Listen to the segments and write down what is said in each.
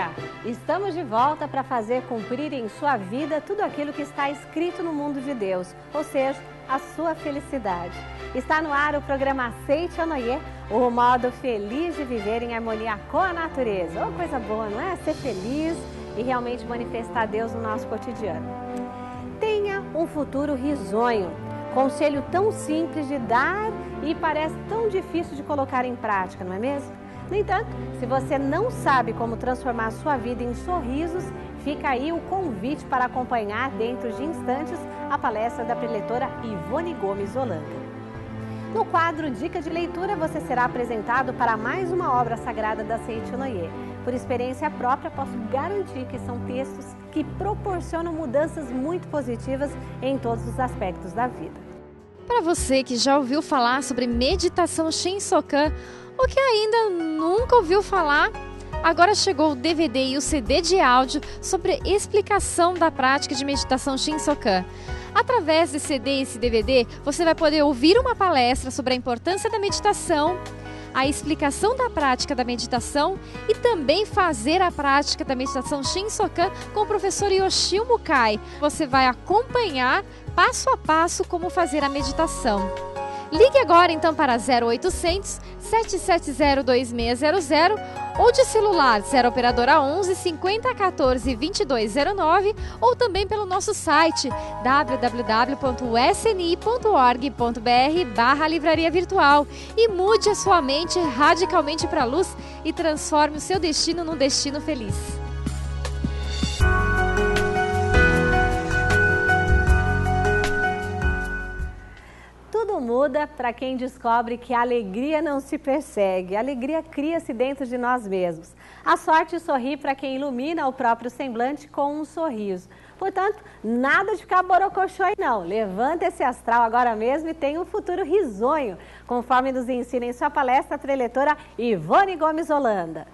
dia! Estamos de volta para fazer cumprir em sua vida tudo aquilo que está escrito no mundo de Deus, ou seja, a sua felicidade. Está no ar o programa Aceite Anoyer, o modo feliz de viver em harmonia com a natureza. Oh, coisa boa, não é? Ser feliz e realmente manifestar Deus no nosso cotidiano. Tenha um futuro risonho. Conselho tão simples de dar e parece tão difícil de colocar em prática, não é mesmo? No entanto, se você não sabe como transformar sua vida em sorrisos, fica aí o convite para acompanhar dentro de instantes a palestra da preletora Ivone Gomes Holanda. No quadro Dica de Leitura, você será apresentado para mais uma obra sagrada da Seiichi Noye. Por experiência própria, posso garantir que são textos que proporcionam mudanças muito positivas em todos os aspectos da vida. Para você que já ouviu falar sobre meditação Shinsokan, ou que ainda nunca ouviu falar, agora chegou o DVD e o CD de áudio sobre explicação da prática de meditação Shinsokan. Através desse CD e esse DVD, você vai poder ouvir uma palestra sobre a importância da meditação, a explicação da prática da meditação e também fazer a prática da meditação Shinsokan com o professor Yoshio Mukai. Você vai acompanhar passo a passo como fazer a meditação. Ligue agora então para 0800 770 2600 ou de celular 0 operadora 11 50 14 2209 ou também pelo nosso site www.sni.org.br barra livraria virtual e mude a sua mente radicalmente para a luz e transforme o seu destino num destino feliz. muda para quem descobre que a alegria não se persegue, a alegria cria-se dentro de nós mesmos. A sorte sorri para quem ilumina o próprio semblante com um sorriso. Portanto, nada de ficar borocochô aí não. Levanta esse astral agora mesmo e tem um futuro risonho, conforme nos ensina em sua palestra a preletora Ivone Gomes Holanda.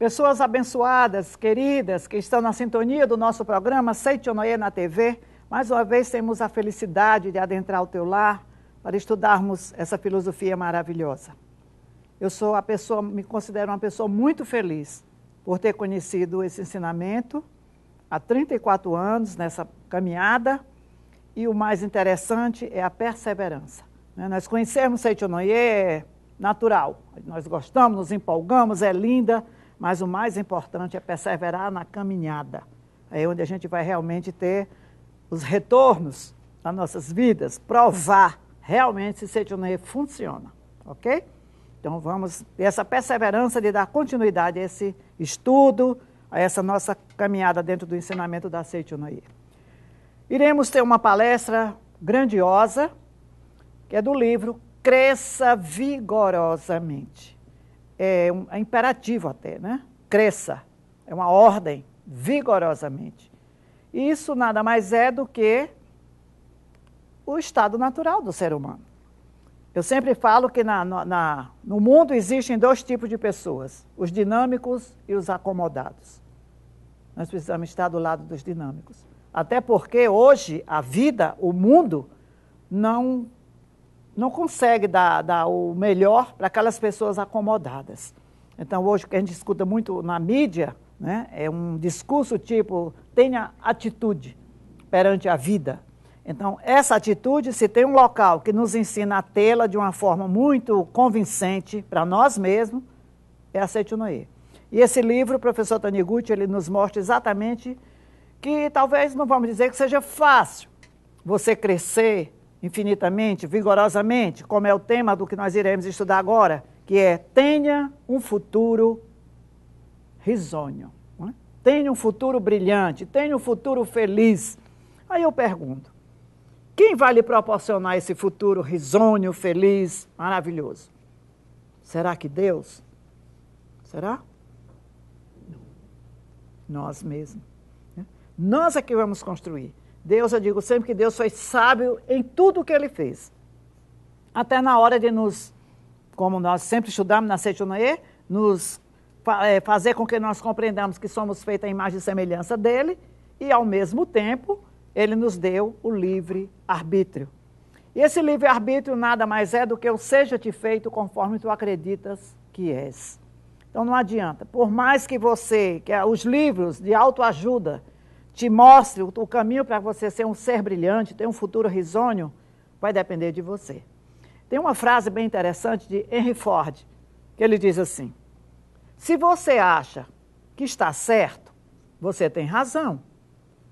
Pessoas abençoadas, queridas, que estão na sintonia do nosso programa Seitonoye na TV, mais uma vez temos a felicidade de adentrar o teu lar para estudarmos essa filosofia maravilhosa. Eu sou a pessoa, me considero uma pessoa muito feliz por ter conhecido esse ensinamento há 34 anos nessa caminhada e o mais interessante é a perseverança. Né? Nós conhecemos Seitonoye, é natural, nós gostamos, nos empolgamos, é linda, mas o mais importante é perseverar na caminhada. É onde a gente vai realmente ter os retornos nas nossas vidas, provar realmente se Setionê funciona, ok? Então vamos, essa perseverança de dar continuidade a esse estudo, a essa nossa caminhada dentro do ensinamento da Setionê. Iremos ter uma palestra grandiosa, que é do livro Cresça Vigorosamente é um é imperativo até, né? Cresça, é uma ordem, vigorosamente. isso nada mais é do que o estado natural do ser humano. Eu sempre falo que na, na, no mundo existem dois tipos de pessoas: os dinâmicos e os acomodados. Nós precisamos estar do lado dos dinâmicos. Até porque hoje a vida, o mundo, não não consegue dar, dar o melhor para aquelas pessoas acomodadas. Então, hoje, o que a gente escuta muito na mídia né, é um discurso tipo: tenha atitude perante a vida. Então, essa atitude, se tem um local que nos ensina a tê-la de uma forma muito convincente para nós mesmos, é a Seitunoye. E esse livro, o professor Taniguchi, ele nos mostra exatamente que talvez não vamos dizer que seja fácil você crescer infinitamente, vigorosamente, como é o tema do que nós iremos estudar agora, que é tenha um futuro risonho, né? tenha um futuro brilhante, tenha um futuro feliz. Aí eu pergunto, quem vai lhe proporcionar esse futuro risonho, feliz, maravilhoso? Será que Deus? Será? Não. Nós mesmos. Né? Nós é que vamos construir. Deus, eu digo sempre que Deus foi sábio em tudo o que ele fez. Até na hora de nos, como nós sempre estudamos na Sejunaê, nos é, fazer com que nós compreendamos que somos feitos à imagem e semelhança dele e, ao mesmo tempo, ele nos deu o livre arbítrio. E esse livre arbítrio nada mais é do que eu seja te feito conforme tu acreditas que és. Então não adianta. Por mais que você, que é, os livros de autoajuda, te mostre o, o caminho para você ser um ser brilhante, ter um futuro risonho, vai depender de você. Tem uma frase bem interessante de Henry Ford, que ele diz assim: Se você acha que está certo, você tem razão.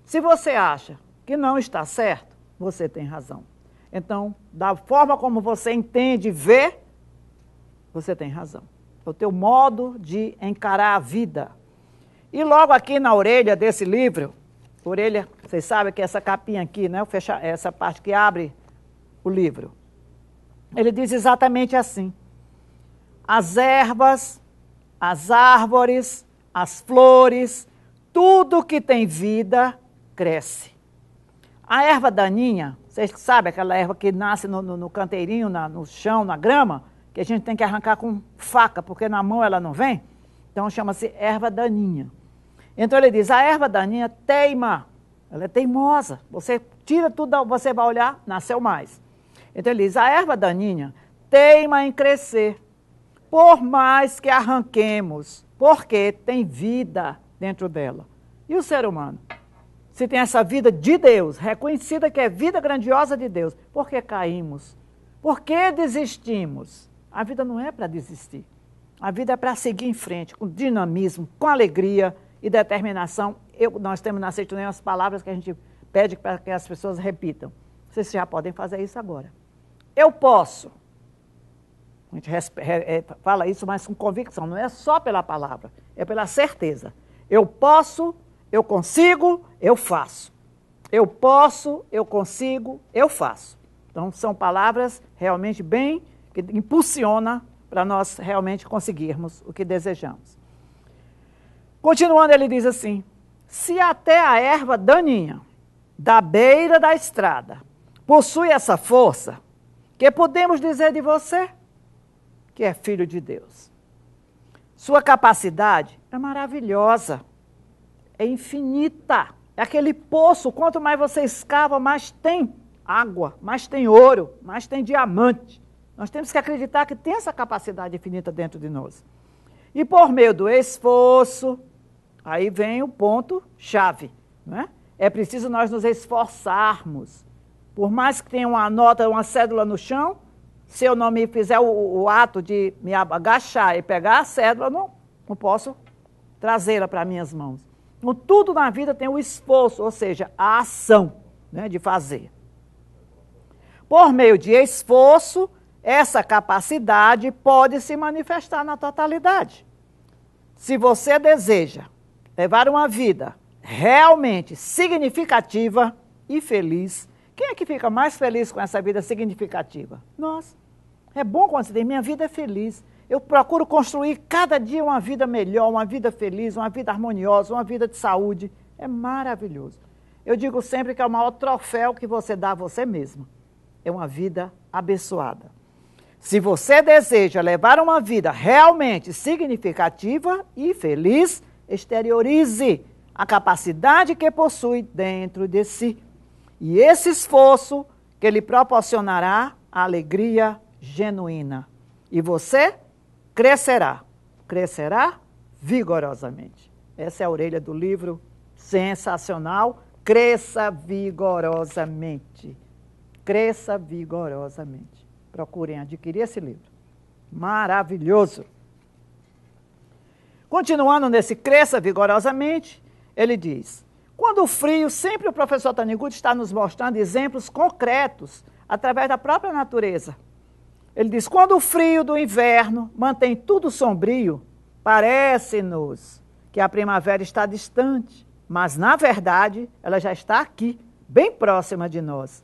Se você acha que não está certo, você tem razão. Então, da forma como você entende e vê, você tem razão. É o teu modo de encarar a vida. E logo aqui na orelha desse livro, orelha, vocês sabem que essa capinha aqui, né, fecha, essa parte que abre o livro. Ele diz exatamente assim: as ervas, as árvores, as flores, tudo que tem vida cresce. A erva daninha, vocês sabem aquela erva que nasce no, no, no canteirinho, na, no chão, na grama, que a gente tem que arrancar com faca, porque na mão ela não vem? Então chama-se erva daninha. Então ele diz: a erva daninha teima, ela é teimosa. Você tira tudo, você vai olhar, nasceu mais. Então ele diz: a erva daninha teima em crescer, por mais que arranquemos, porque tem vida dentro dela. E o ser humano? Se tem essa vida de Deus, reconhecida que é vida grandiosa de Deus, por que caímos? Por que desistimos? A vida não é para desistir. A vida é para seguir em frente, com dinamismo, com alegria e determinação. Eu, nós temos na nem as palavras que a gente pede para que as pessoas repitam. Vocês já podem fazer isso agora. Eu posso. A gente é, fala isso, mas com convicção, não é só pela palavra, é pela certeza. Eu posso, eu consigo, eu faço. Eu posso, eu consigo, eu faço. Então, são palavras realmente bem que impulsiona para nós realmente conseguirmos o que desejamos. Continuando, ele diz assim: Se até a erva daninha da beira da estrada possui essa força, que podemos dizer de você? Que é filho de Deus. Sua capacidade é maravilhosa, é infinita. É aquele poço, quanto mais você escava, mais tem água, mais tem ouro, mais tem diamante. Nós temos que acreditar que tem essa capacidade infinita dentro de nós. E por meio do esforço, Aí vem o ponto chave, né? É preciso nós nos esforçarmos. Por mais que tenha uma nota, uma cédula no chão, se eu não me fizer o, o ato de me agachar e pegar a cédula, não, não posso trazê-la para minhas mãos. Então, tudo na vida tem o esforço, ou seja, a ação né, de fazer. Por meio de esforço, essa capacidade pode se manifestar na totalidade. Se você deseja levar uma vida realmente significativa e feliz, quem é que fica mais feliz com essa vida significativa? Nós. É bom quando você tem minha vida é feliz. Eu procuro construir cada dia uma vida melhor, uma vida feliz, uma vida harmoniosa, uma vida de saúde. É maravilhoso. Eu digo sempre que é o maior troféu que você dá a você mesmo. É uma vida abençoada. Se você deseja levar uma vida realmente significativa e feliz, exteriorize a capacidade que possui dentro de si. E esse esforço que lhe proporcionará a alegria genuína. E você crescerá, crescerá vigorosamente. Essa é a orelha do livro sensacional. Cresça vigorosamente. Cresça vigorosamente. Procurem adquirir esse livro. Maravilhoso! Continuando nesse cresça vigorosamente, ele diz: quando o frio, sempre o professor Taniguchi está nos mostrando exemplos concretos através da própria natureza. Ele diz: quando o frio do inverno mantém tudo sombrio, parece-nos que a primavera está distante, mas na verdade ela já está aqui, bem próxima de nós.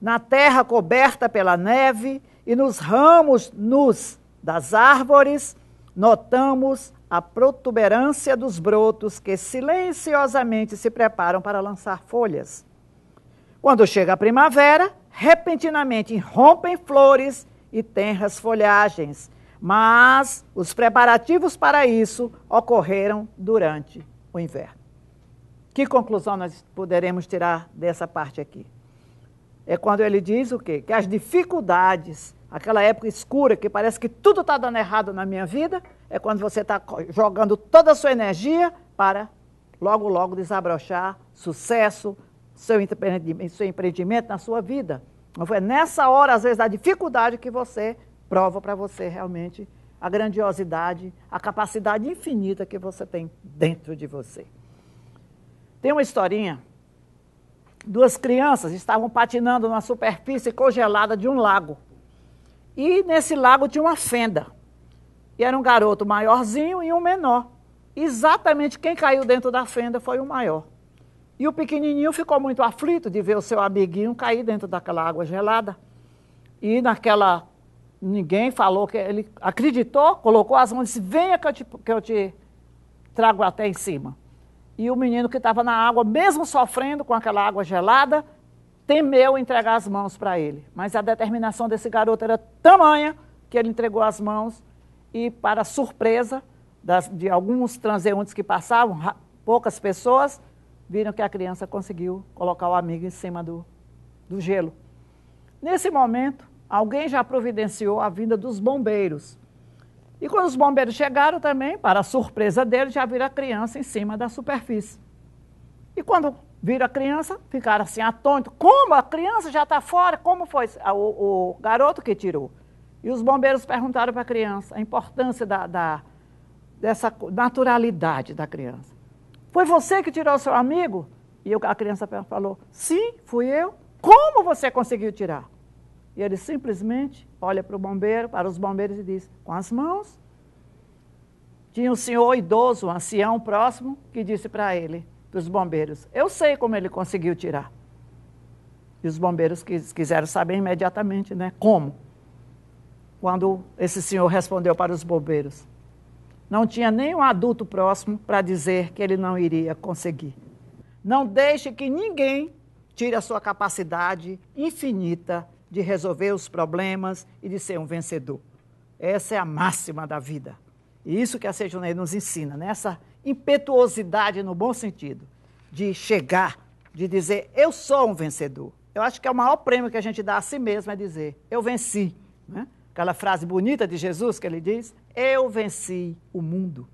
Na terra coberta pela neve e nos ramos nus das árvores notamos a protuberância dos brotos que silenciosamente se preparam para lançar folhas. Quando chega a primavera, repentinamente rompem flores e tenras folhagens, mas os preparativos para isso ocorreram durante o inverno. Que conclusão nós poderemos tirar dessa parte aqui? É quando ele diz o quê? Que as dificuldades aquela época escura que parece que tudo está dando errado na minha vida, é quando você está jogando toda a sua energia para logo, logo desabrochar sucesso, seu empreendimento, seu empreendimento na sua vida. Mas então, foi nessa hora, às vezes, da dificuldade que você prova para você realmente a grandiosidade, a capacidade infinita que você tem dentro de você. Tem uma historinha. Duas crianças estavam patinando na superfície congelada de um lago. E nesse lago tinha uma fenda. E era um garoto maiorzinho e um menor. Exatamente quem caiu dentro da fenda foi o maior. E o pequenininho ficou muito aflito de ver o seu amiguinho cair dentro daquela água gelada. E naquela. Ninguém falou que. Ele acreditou, colocou as mãos e disse: Venha que eu te, que eu te trago até em cima. E o menino que estava na água, mesmo sofrendo com aquela água gelada, temeu entregar as mãos para ele. Mas a determinação desse garoto era tamanha que ele entregou as mãos e, para surpresa das, de alguns transeuntes que passavam, poucas pessoas, viram que a criança conseguiu colocar o amigo em cima do, do gelo. Nesse momento, alguém já providenciou a vinda dos bombeiros. E quando os bombeiros chegaram também, para surpresa deles, já viram a criança em cima da superfície. E quando Viram a criança, ficaram assim atônitos. Como? A criança já está fora? Como foi ah, o, o, garoto que tirou? E os bombeiros perguntaram para a criança a importância da, da, dessa naturalidade da criança. Foi você que tirou o seu amigo? E a criança falou: Sim, fui eu. Como você conseguiu tirar? E ele simplesmente olha para o bombeiro, para os bombeiros e diz: Com as mãos. Tinha um senhor idoso, um ancião próximo, que disse para ele: para os bombeiros. Eu sei como ele conseguiu tirar. E os bombeiros quis, quiseram saber imediatamente, né? Como? Quando esse senhor respondeu para os bombeiros. Não tinha nenhum adulto próximo para dizer que ele não iria conseguir. Não deixe que ninguém tire a sua capacidade infinita de resolver os problemas e de ser um vencedor. Essa é a máxima da vida. E isso que a Sejonei nos ensina, nessa né? impetuosidade no bom sentido, de chegar, de dizer, eu sou um vencedor. Eu acho que é o maior prêmio que a gente dá a si mesmo é dizer, eu venci. Né? Aquela frase bonita de Jesus que ele diz, eu venci o mundo.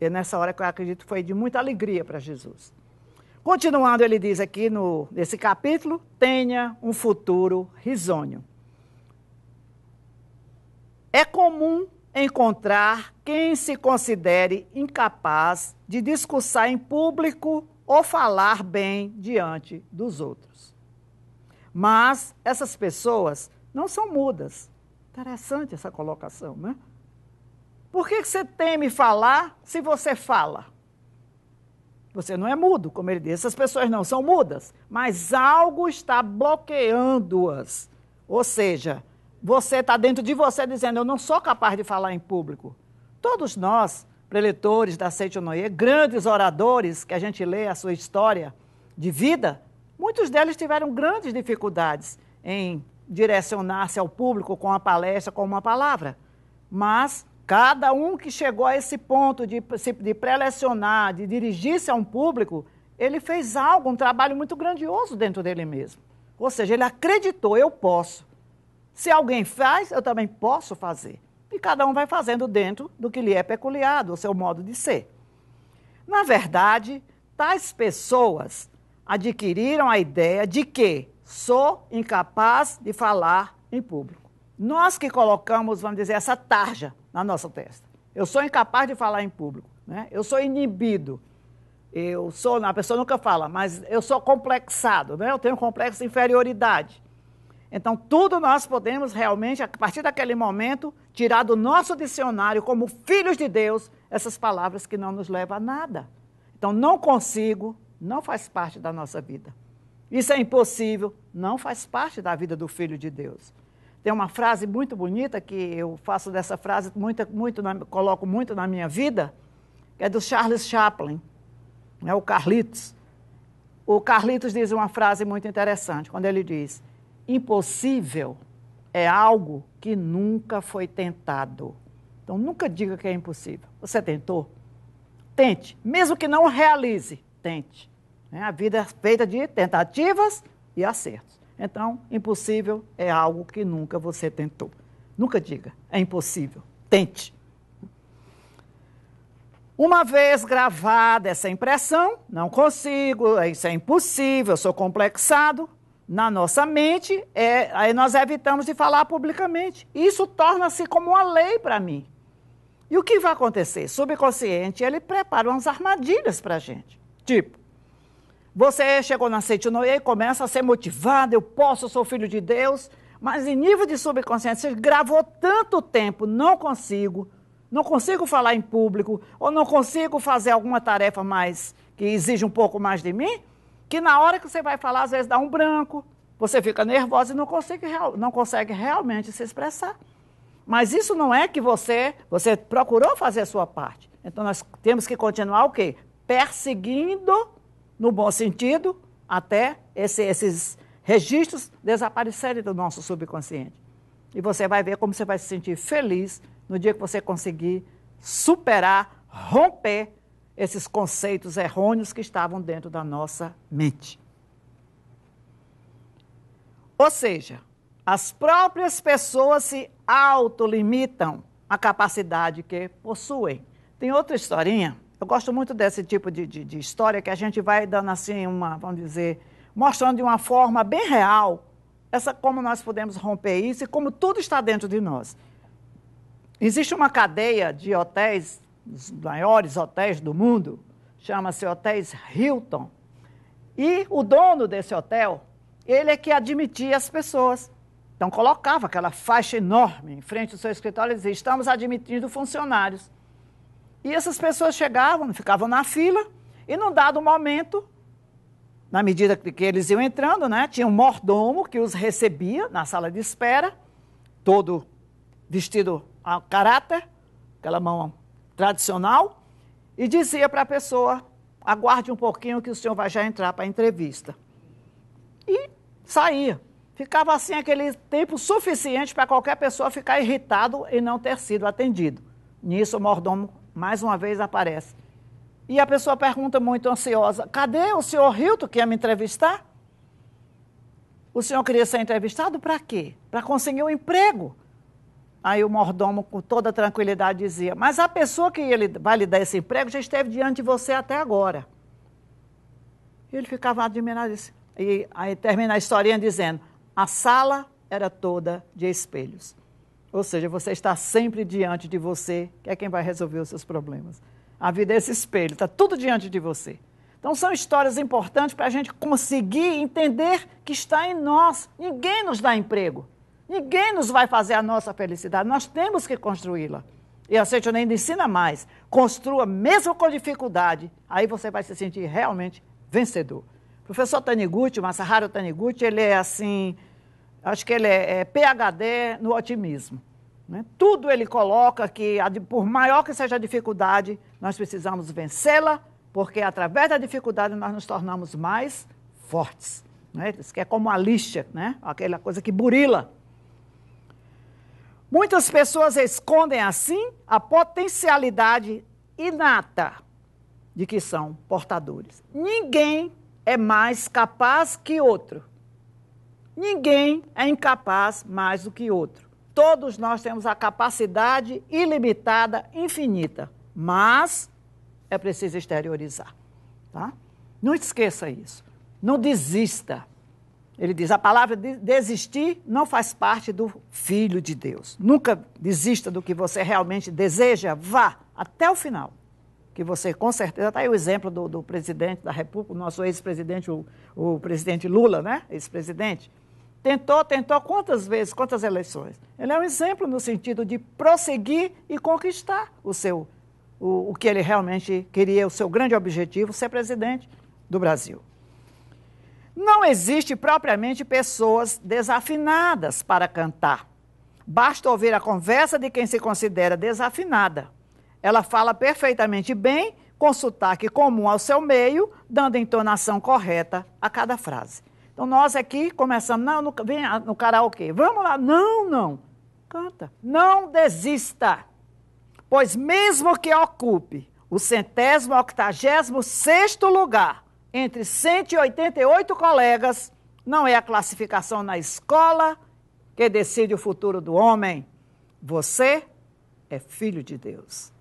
E nessa hora, eu acredito, foi de muita alegria para Jesus. Continuando, ele diz aqui no, nesse capítulo: tenha um futuro risonho. É comum encontrar quem se considere incapaz de discursar em público ou falar bem diante dos outros. Mas essas pessoas não são mudas. Interessante essa colocação, né? Por que você teme falar se você fala? Você não é mudo, como ele diz. Essas pessoas não são mudas, mas algo está bloqueando-as. Ou seja, você está dentro de você dizendo: Eu não sou capaz de falar em público. Todos nós, preletores da Seitonoye, grandes oradores, que a gente lê a sua história de vida, muitos deles tiveram grandes dificuldades em direcionar-se ao público com a palestra, com uma palavra. Mas cada um que chegou a esse ponto de, de prelecionar, de dirigir-se a um público, ele fez algo, um trabalho muito grandioso dentro dele mesmo. Ou seja, ele acreditou: Eu posso. Se alguém faz, eu também posso fazer. E cada um vai fazendo dentro do que lhe é peculiar, do seu modo de ser. Na verdade, tais pessoas adquiriram a ideia de que sou incapaz de falar em público. Nós que colocamos, vamos dizer, essa tarja na nossa testa. Eu sou incapaz de falar em público, né? eu sou inibido, eu sou, a pessoa nunca fala, mas eu sou complexado, né? eu tenho um complexo de inferioridade. Então, tudo nós podemos realmente, a partir daquele momento, tirar do nosso dicionário, como filhos de Deus, essas palavras que não nos levam a nada. Então, não consigo, não faz parte da nossa vida. Isso é impossível, não faz parte da vida do filho de Deus. Tem uma frase muito bonita que eu faço dessa frase, muito, muito na, coloco muito na minha vida, que é do Charles Chaplin, né, o Carlitos. O Carlitos diz uma frase muito interessante, quando ele diz: impossível é algo que nunca foi tentado. Então, nunca diga que é impossível. Você tentou? Tente. Mesmo que não realize, tente. Né? A vida é feita de tentativas e acertos. Então, impossível é algo que nunca você tentou. Nunca diga, é impossível. Tente. Uma vez gravada essa impressão, não consigo, isso é impossível, sou complexado, na nossa mente, é, aí nós evitamos de falar publicamente. Isso torna-se como uma lei para mim. E o que vai acontecer? Subconsciente, ele prepara umas armadilhas para a gente. Tipo, você chegou na Seitinoye e começa a ser motivado, eu posso, eu sou filho de Deus, mas em nível de subconsciente, você gravou tanto tempo, não consigo, não consigo falar em público, ou não consigo fazer alguma tarefa mais que exige um pouco mais de mim, que na hora que você vai falar, às vezes dá um branco, você fica nervosa e não consegue, não consegue realmente se expressar. Mas isso não é que você, você procurou fazer a sua parte. Então nós temos que continuar o quê? Perseguindo, no bom sentido, até esse, esses registros desaparecerem do nosso subconsciente. E você vai ver como você vai se sentir feliz no dia que você conseguir superar, romper esses conceitos errôneos que estavam dentro da nossa mente. Ou seja, as próprias pessoas se autolimitam a capacidade que possuem. Tem outra historinha, eu gosto muito desse tipo de, de, de história que a gente vai dando assim uma, vamos dizer, mostrando de uma forma bem real essa como nós podemos romper isso e como tudo está dentro de nós. Existe uma cadeia de hotéis dos maiores hotéis do mundo, chama-se Hotéis Hilton. E o dono desse hotel, ele é que admitia as pessoas. Então colocava aquela faixa enorme em frente do seu escritório e dizia: "Estamos admitindo funcionários". E essas pessoas chegavam, ficavam na fila e num dado momento, na medida que eles iam entrando, né, tinha um mordomo que os recebia na sala de espera, todo vestido a caráter, aquela mão tradicional e dizia para a pessoa: aguarde um pouquinho que o senhor vai já entrar para a entrevista. E saía. Ficava assim aquele tempo suficiente para qualquer pessoa ficar irritado e não ter sido atendido. Nisso o mordomo mais uma vez aparece. E a pessoa pergunta muito ansiosa: cadê o senhor Hilton que ia me entrevistar? O senhor queria ser entrevistado para quê? Para conseguir um emprego. Aí o mordomo, com toda tranquilidade, dizia: Mas a pessoa que ele vai lhe dar esse emprego já esteve diante de você até agora. E Ele ficava admirado. E aí termina a historinha dizendo: A sala era toda de espelhos. Ou seja, você está sempre diante de você, que é quem vai resolver os seus problemas. A vida é esse espelho, está tudo diante de você. Então, são histórias importantes para a gente conseguir entender que está em nós. Ninguém nos dá emprego. Ninguém nos vai fazer a nossa felicidade, nós temos que construí-la. E a Seite ainda ensina mais. Construa mesmo com dificuldade, aí você vai se sentir realmente vencedor. O professor Taniguchi, Masaharu Taniguchi, ele é assim, acho que ele é, é PHD no otimismo. Né? Tudo ele coloca que, por maior que seja a dificuldade, nós precisamos vencê-la, porque através da dificuldade nós nos tornamos mais fortes. Né? Isso que é como a lixa, né? aquela coisa que burila. Muitas pessoas escondem assim a potencialidade inata de que são portadores. Ninguém é mais capaz que outro. Ninguém é incapaz mais do que outro. Todos nós temos a capacidade ilimitada, infinita, mas é preciso exteriorizar, tá? Não esqueça isso. Não desista. Ele diz: a palavra de desistir não faz parte do Filho de Deus. Nunca desista do que você realmente deseja, vá até o final. Que você, com certeza, está aí o exemplo do, do presidente da República, nosso ex-presidente, o, o presidente Lula, né? Ex-presidente. Tentou, tentou quantas vezes, quantas eleições. Ele é um exemplo no sentido de prosseguir e conquistar o seu, o, o que ele realmente queria, o seu grande objetivo, ser presidente do Brasil. Não existe propriamente pessoas desafinadas para cantar. Basta ouvir a conversa de quem se considera desafinada. Ela fala perfeitamente bem, com sotaque comum ao seu meio, dando entonação correta a cada frase. Então nós aqui começamos, não, no, vem no karaokê, vamos lá, não, não, canta, não desista, pois mesmo que ocupe o centésimo, octagésimo, sexto lugar, entre 188 colegas, não é a classificação na escola que decide o futuro do homem. Você é filho de Deus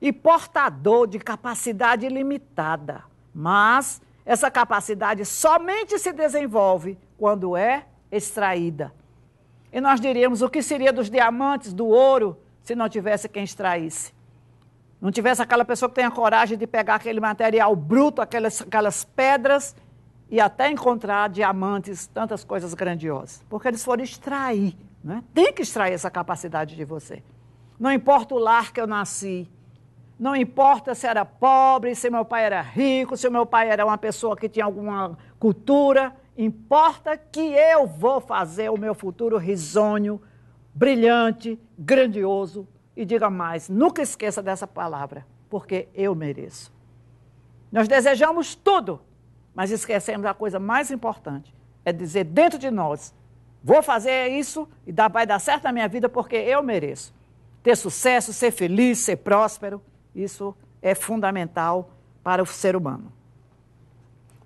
e portador de capacidade limitada, mas essa capacidade somente se desenvolve quando é extraída. E nós diríamos o que seria dos diamantes, do ouro, se não tivesse quem extraísse. Não tivesse aquela pessoa que tenha coragem de pegar aquele material bruto, aquelas, aquelas pedras e até encontrar diamantes, tantas coisas grandiosas. Porque eles foram extrair, é? Tem que extrair essa capacidade de você. Não importa o lar que eu nasci, não importa se era pobre, se meu pai era rico, se meu pai era uma pessoa que tinha alguma cultura. Importa que eu vou fazer o meu futuro risonho, brilhante, grandioso e diga mais: nunca esqueça dessa palavra, porque eu mereço. Nós desejamos tudo, mas esquecemos a coisa mais importante: é dizer dentro de nós, vou fazer isso e vai dar certo na minha vida porque eu mereço. Ter sucesso, ser feliz, ser próspero, isso é fundamental para o ser humano.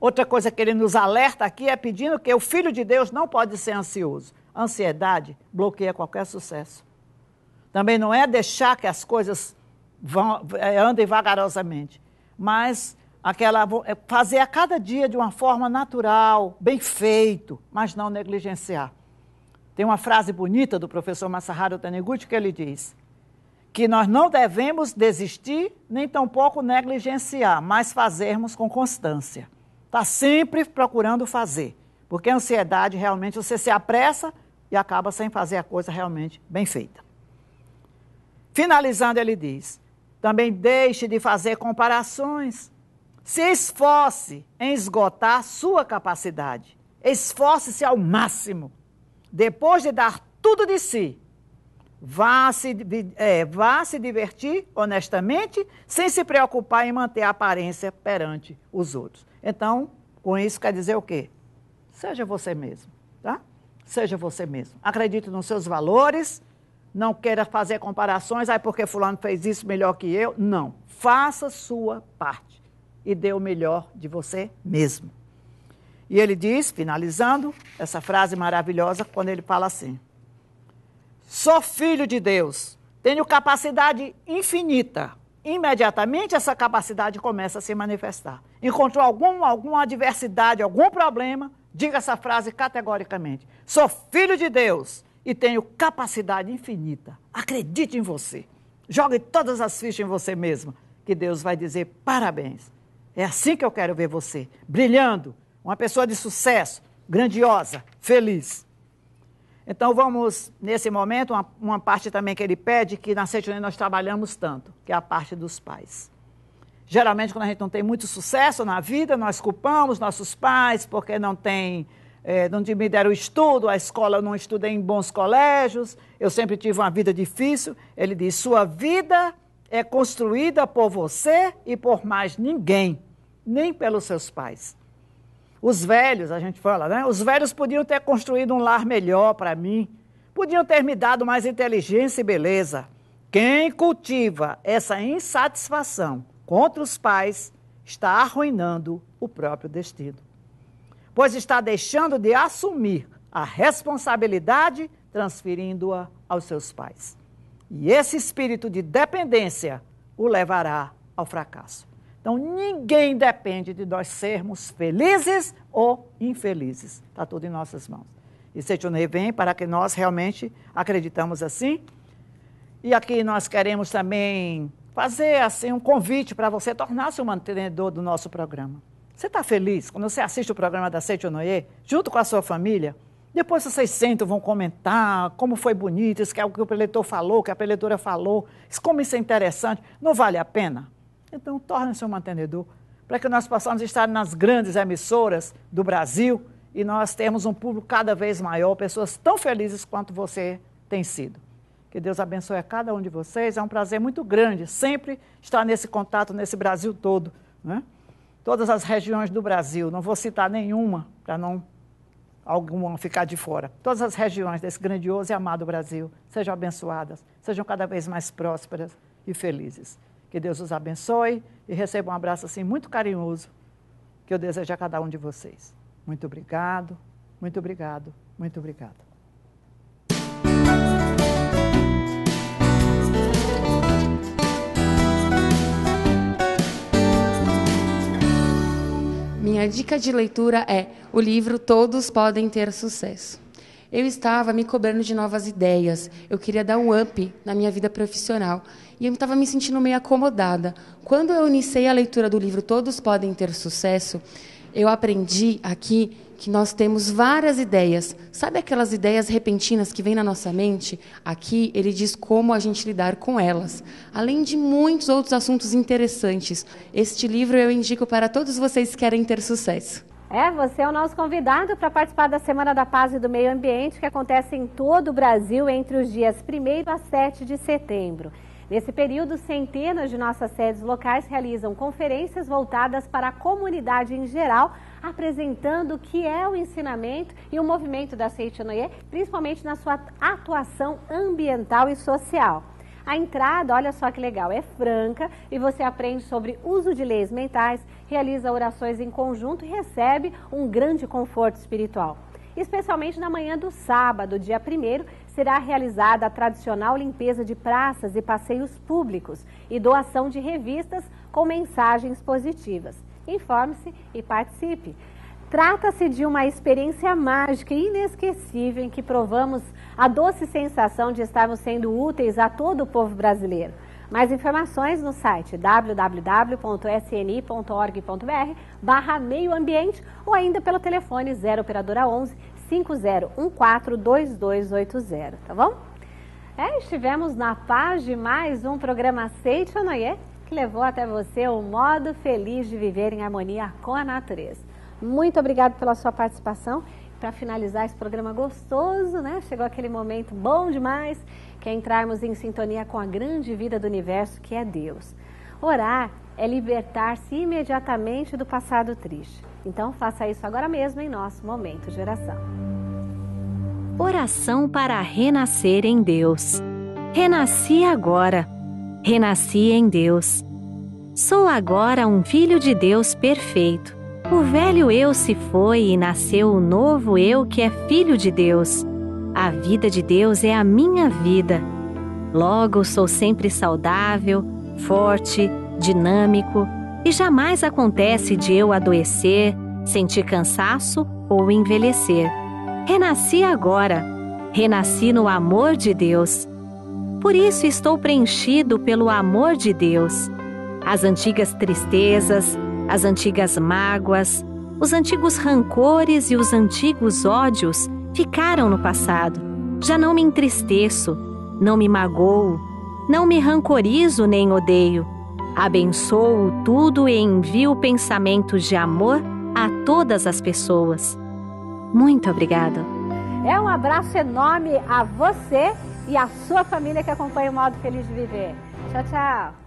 Outra coisa que ele nos alerta aqui é pedindo que o filho de Deus não pode ser ansioso. Ansiedade bloqueia qualquer sucesso. Também não é deixar que as coisas vão, eh, andem vagarosamente, mas aquela eh, fazer a cada dia de uma forma natural, bem feito, mas não negligenciar. Tem uma frase bonita do professor Masaharu Taniguchi que ele diz que nós não devemos desistir, nem tampouco negligenciar, mas fazermos com constância. Está sempre procurando fazer, porque a ansiedade realmente você se apressa e acaba sem fazer a coisa realmente bem feita. Finalizando, ele diz: também deixe de fazer comparações. Se esforce em esgotar sua capacidade. Esforce-se ao máximo. Depois de dar tudo de si, vá se, é, vá se divertir honestamente, sem se preocupar em manter a aparência perante os outros. Então, com isso quer dizer o quê? Seja você mesmo, tá? Seja você mesmo. Acredite nos seus valores não queira fazer comparações, aí ah, porque fulano fez isso melhor que eu. Não. Faça sua parte e dê o melhor de você mesmo. E ele diz, finalizando essa frase maravilhosa, quando ele fala assim: Sou filho de Deus, tenho capacidade infinita. Imediatamente essa capacidade começa a se manifestar. Encontrou algum, alguma adversidade, algum problema? Diga essa frase categoricamente: Sou filho de Deus e tenho capacidade infinita. Acredite em você. Jogue todas as fichas em você mesmo, que Deus vai dizer parabéns. É assim que eu quero ver você, brilhando, uma pessoa de sucesso, grandiosa, feliz. Então vamos, nesse momento, uma, uma parte também que ele pede, que na Sentinel nós trabalhamos tanto, que é a parte dos pais. Geralmente, quando a gente não tem muito sucesso na vida, nós culpamos nossos pais porque não tem é, onde me deram estudo, a escola eu não estudei em bons colégios, eu sempre tive uma vida difícil. Ele diz: sua vida é construída por você e por mais ninguém, nem pelos seus pais. Os velhos, a gente fala, né? Os velhos podiam ter construído um lar melhor para mim, podiam ter me dado mais inteligência e beleza. Quem cultiva essa insatisfação contra os pais está arruinando o próprio destino pois está deixando de assumir a responsabilidade, transferindo-a aos seus pais. E esse espírito de dependência o levará ao fracasso. Então, ninguém depende de nós sermos felizes ou infelizes. Está tudo em nossas mãos. E Setionei vem para que nós realmente acreditamos assim. E aqui nós queremos também fazer assim um convite para você tornar-se um mantenedor do nosso programa. Você está feliz quando você assiste o programa da Sete Onoye, junto com a sua família? Depois vocês sentam, vão comentar como foi bonito, isso que é o que o preletor falou, o que a preletora falou, isso, como isso é interessante, não vale a pena? Então torne-se um mantenedor, para que nós possamos estar nas grandes emissoras do Brasil e nós temos um público cada vez maior, pessoas tão felizes quanto você tem sido. Que Deus abençoe a cada um de vocês. É um prazer muito grande sempre estar nesse contato, nesse Brasil todo. Né? todas as regiões do Brasil, não vou citar nenhuma para não alguma ficar de fora. Todas as regiões desse grandioso e amado Brasil sejam abençoadas, sejam cada vez mais prósperas e felizes. Que Deus os abençoe e receba um abraço assim muito carinhoso que eu desejo a cada um de vocês. Muito obrigado, muito obrigado, muito obrigado. Minha dica de leitura é o livro Todos Podem Ter Sucesso. Eu estava me cobrando de novas ideias, eu queria dar um up na minha vida profissional e eu estava me sentindo meio acomodada. Quando eu iniciei a leitura do livro Todos Podem Ter Sucesso, eu aprendi aqui que nós temos várias ideias. Sabe aquelas ideias repentinas que vêm na nossa mente? Aqui ele diz como a gente lidar com elas. Além de muitos outros assuntos interessantes. Este livro eu indico para todos vocês que querem ter sucesso. É, você é o nosso convidado para participar da Semana da Paz e do Meio Ambiente, que acontece em todo o Brasil entre os dias 1 a 7 de setembro. Nesse período, centenas de nossas sedes locais realizam conferências voltadas para a comunidade em geral, apresentando o que é o ensinamento e o movimento da Seitianoye, principalmente na sua atuação ambiental e social. A entrada, olha só que legal, é franca e você aprende sobre uso de leis mentais, realiza orações em conjunto e recebe um grande conforto espiritual. Especialmente na manhã do sábado, dia 1 será realizada a tradicional limpeza de praças e passeios públicos e doação de revistas com mensagens positivas. Informe-se e participe. Trata-se de uma experiência mágica e inesquecível em que provamos a doce sensação de estarmos sendo úteis a todo o povo brasileiro. Mais informações no site www.sni.org.br barra meio ambiente ou ainda pelo telefone 0 operadora 11 5014 2280, tá bom? É, estivemos na paz de mais um programa Seite Anoyer, é, que levou até você o modo feliz de viver em harmonia com a natureza. Muito obrigado pela sua participação para finalizar esse programa gostoso, né? Chegou aquele momento bom demais, que é entrarmos em sintonia com a grande vida do universo, que é Deus. Orar é libertar-se imediatamente do passado triste. Então faça isso agora mesmo em nosso momento de oração. Oração para renascer em Deus. Renasci agora. Renasci em Deus. Sou agora um filho de Deus perfeito o velho eu se foi e nasceu o novo eu que é filho de Deus. A vida de Deus é a minha vida. Logo, sou sempre saudável, forte, dinâmico e jamais acontece de eu adoecer, sentir cansaço ou envelhecer. Renasci agora, renasci no amor de Deus. Por isso estou preenchido pelo amor de Deus. As antigas tristezas, as antigas mágoas, os antigos rancores e os antigos ódios ficaram no passado. Já não me entristeço, não me magoo, não me rancorizo nem odeio. Abençoo tudo e envio pensamentos de amor a todas as pessoas. Muito obrigada. É um abraço enorme a você e a sua família que acompanha o Modo Feliz de Viver. Tchau, tchau.